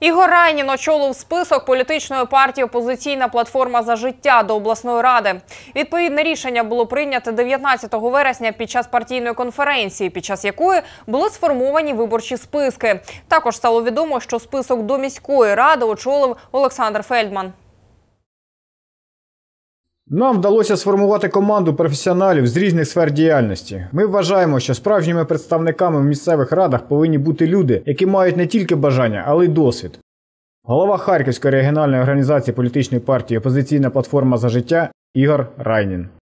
Ігор Райнін очолив список політичної партії Опозиційна платформа за життя до обласної ради. Відповідне рішення було прийнято 19 вересня під час партійної конференції, під час якої були сформовані виборчі списки. Також стало відомо, що список до міської ради очолив Олександр Фельдман. Нам вдалося сформувати команду професіоналів з різних сфер діяльності. Ми вважаємо, що справжніми представниками в місцевих радах повинні бути люди, які мають не тільки бажання, але й досвід. Голова Харківської регіональної організації політичної партії Опозиційна платформа за життя Ігор Райнін.